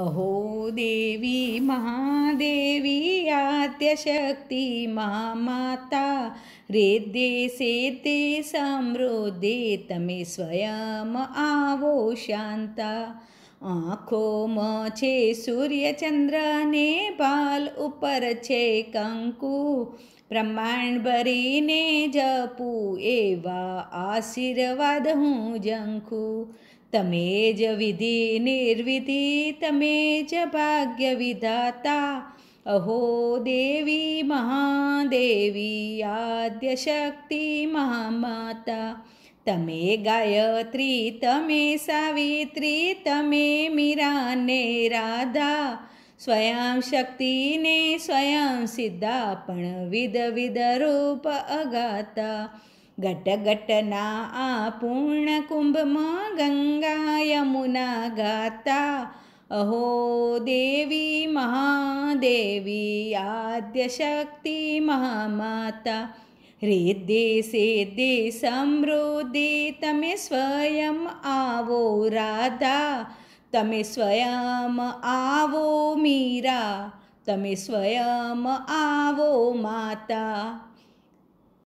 अहो देवी महादेवी यात्यशक्ति माता हृद्ये सेते तमे स्वयम् आवो शान्ता आखो मे सूर्य चंद्र ने बाल उपर छे कंकु ब्रह्मांड भरी ने जपू एवा आशीर्वाद हूँ जंकु तमेज विधि निर्विधि तमेज भाग्य विधाता अहो देवी महादेवी आद्य शक्ति महामाता तमे गायत्री तमे सावित्री तमे मीरा ने स्वयं शक्ति ने स्वयं विद विधविधरूप अगाता गटगना आ गंगा यमुना गाता अहो देवी महादेवी आद्यशक्ति महामाता हृद् से दे तमे स्वयं आवो राधा तमे स्वयम् आवो मीरा तमे स्वयम् आवो माता